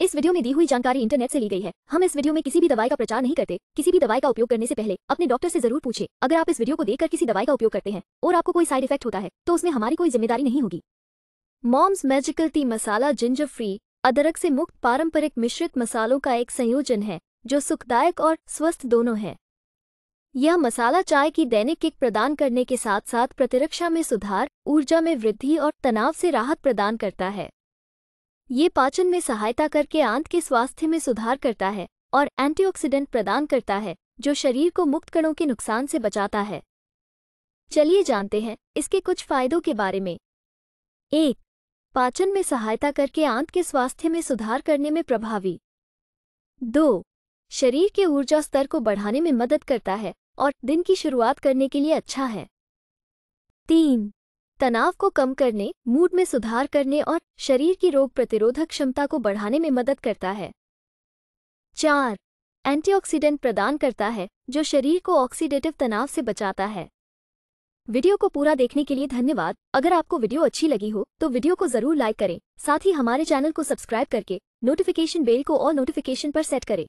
इस वीडियो में दी हुई जानकारी इंटरनेट से ली गई है हम इस वीडियो में किसी भी दवाई का प्रचार नहीं करते किसी भी दवाई का उपयोग करने से पहले अपने डॉक्टर से जरूर पूछे अगर आप इस वीडियो को देखकर किसी दवाई का उपयोग करते हैं और आपको कोई साइड इफेक्ट होता है तो उसमें हमारी कोई जिम्मेदारी नहीं होगी Mom's Magical Tea Masala ginger free अदरक से मुक्त पारंपरिक मिश्रित मसालों का एक संयोजन है जो सुखदायक और स्वस्थ दोनों है यह मसाला चाय की दैनिक किक प्रदान करने के साथ साथ प्रतिरक्षा में सुधार ऊर्जा में वृद्धि और तनाव से राहत प्रदान करता है ये पाचन में सहायता करके आंत के स्वास्थ्य में सुधार करता है और एंटीऑक्सीडेंट प्रदान करता है जो शरीर को मुक्त कणों के नुकसान से बचाता है चलिए जानते हैं इसके कुछ फायदों के बारे में एक पाचन में सहायता करके आंत के स्वास्थ्य में सुधार करने में प्रभावी दो शरीर के ऊर्जा स्तर को बढ़ाने में मदद करता है और दिन की शुरुआत करने के लिए अच्छा है तीन तनाव को कम करने मूड में सुधार करने और शरीर की रोग प्रतिरोधक क्षमता को बढ़ाने में मदद करता है चार एंटीऑक्सीडेंट प्रदान करता है जो शरीर को ऑक्सीडेटिव तनाव से बचाता है वीडियो को पूरा देखने के लिए धन्यवाद अगर आपको वीडियो अच्छी लगी हो तो वीडियो को जरूर लाइक करें साथ ही हमारे चैनल को सब्सक्राइब करके नोटिफिकेशन बेल को और नोटिफिकेशन पर सेट करें